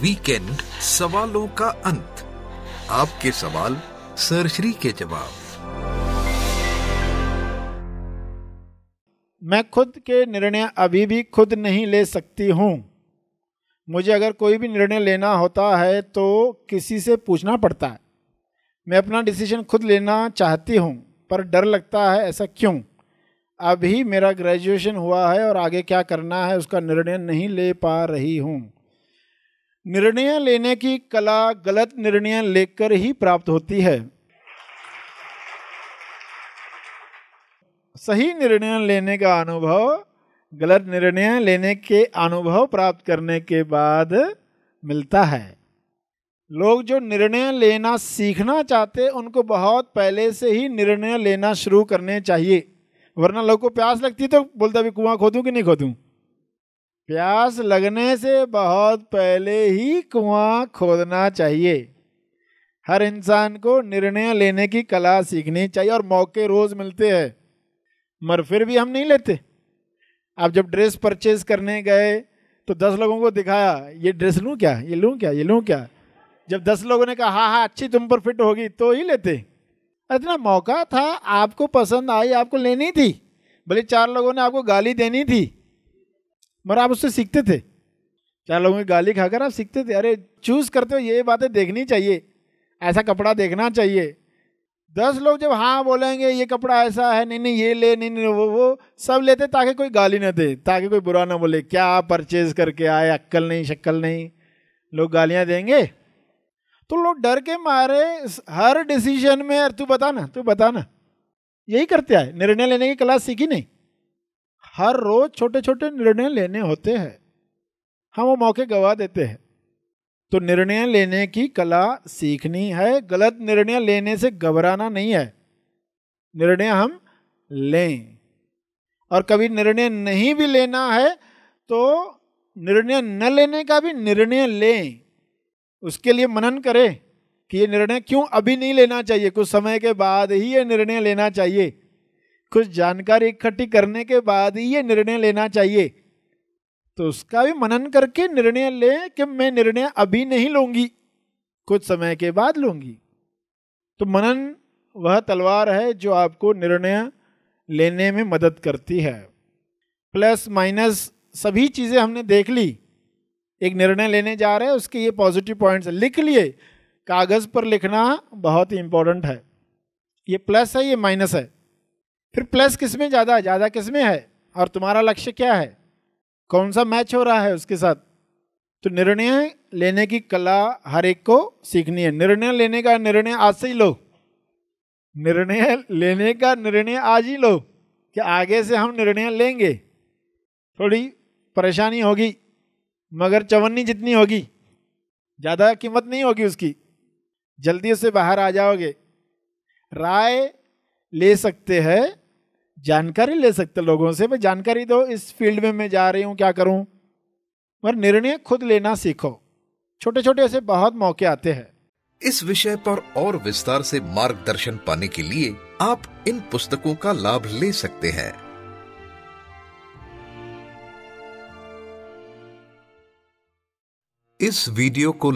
weekend सवालों का अंत आपके सवाल सरश्री के जवाब मैं खुद के निर्णय अभी भी खुद नहीं ले सकती हूं मुझे अगर कोई भी निर्णय लेना होता है तो किसी से पूछना पड़ता है मैं अपना डिसीजन खुद लेना चाहती हूं पर डर लगता है ऐसा क्यों अभी मेरा ग्रेजुएशन हुआ है और आगे क्या करना है उसका निर्णय नहीं ले पा रही हूँ निर्णय लेने की कला गलत निर्णय लेकर ही प्राप्त होती है सही निर्णय लेने का अनुभव गलत निर्णय लेने के अनुभव प्राप्त करने के बाद मिलता है लोग जो निर्णय लेना सीखना चाहते उनको बहुत पहले से ही निर्णय लेना शुरू करने चाहिए वरना लोग को प्यास लगती तो बोलता भी कुआं खोदूं कि नहीं खोदूं प्यास लगने से बहुत पहले ही कुआं खोदना चाहिए हर इंसान को निर्णय लेने की कला सीखनी चाहिए और मौके रोज़ मिलते हैं मगर फिर भी हम नहीं लेते आप जब ड्रेस परचेज करने गए तो दस लोगों को दिखाया ये ड्रेस लूँ क्या ये लूँ क्या ये लूँ क्या जब दस लोगों ने कहा हाँ हाँ अच्छी तुम पर फिट होगी तो ही लेते इतना मौका था आपको पसंद आई आपको लेनी थी भले चार लोगों ने आपको गाली देनी थी मगर आप उससे सीखते थे चार लोगों की गाली खाकर आप सीखते थे अरे चूज़ करते हो ये बातें देखनी चाहिए ऐसा कपड़ा देखना चाहिए दस लोग जब हाँ बोलेंगे ये कपड़ा ऐसा है नहीं नहीं ये ले नहीं नहीं वो वो सब लेते ताकि कोई गाली ना दे ताकि कोई बुरा ना बोले क्या परचेज करके आए अक्कल नहीं शक्कल नहीं लोग गालियाँ देंगे तो लोग डर के मारे हर डिसीजन में तू बताना तू बताना यही करते आए निर्णय लेने की क्लास सीखी नहीं हर रोज छोटे छोटे निर्णय लेने होते हैं हम वो मौके गवा देते हैं तो निर्णय लेने की कला सीखनी है गलत निर्णय लेने से घबराना नहीं है निर्णय हम लें और कभी निर्णय नहीं भी लेना है तो निर्णय न लेने का भी निर्णय लें उसके लिए मनन करें कि ये निर्णय क्यों अभी नहीं लेना चाहिए कुछ समय के बाद ही ये निर्णय लेना चाहिए कुछ जानकारी इकट्ठी करने के बाद ही ये निर्णय लेना चाहिए तो उसका भी मनन करके निर्णय ले कि मैं निर्णय अभी नहीं लूंगी कुछ समय के बाद लूंगी तो मनन वह तलवार है जो आपको निर्णय लेने में मदद करती है प्लस माइनस सभी चीज़ें हमने देख ली एक निर्णय लेने जा रहे हैं उसके ये पॉजिटिव पॉइंट्स लिख लिए कागज़ पर लिखना बहुत ही इम्पोर्टेंट है ये प्लस है ये माइनस है फिर प्लस किस में ज़्यादा ज़्यादा किस में है और तुम्हारा लक्ष्य क्या है कौन सा मैच हो रहा है उसके साथ तो निर्णय लेने की कला हर एक को सीखनी है निर्णय लेने का निर्णय आज से ही लो निर्णय लेने का निर्णय आज ही लो कि आगे से हम निर्णय लेंगे थोड़ी परेशानी होगी मगर चवन्नी जितनी होगी ज़्यादा कीमत नहीं होगी उसकी जल्दी उसे बाहर आ जाओगे राय ले सकते हैं जानकारी ले सकते लोगों से भाई जानकारी दो तो इस फील्ड में मैं जा रही हूँ क्या करूँ पर निर्णय खुद लेना सीखो छोटे छोटे ऐसे बहुत मौके आते हैं इस विषय पर और विस्तार से मार्गदर्शन पाने के लिए आप इन पुस्तकों का लाभ ले सकते हैं इस वीडियो को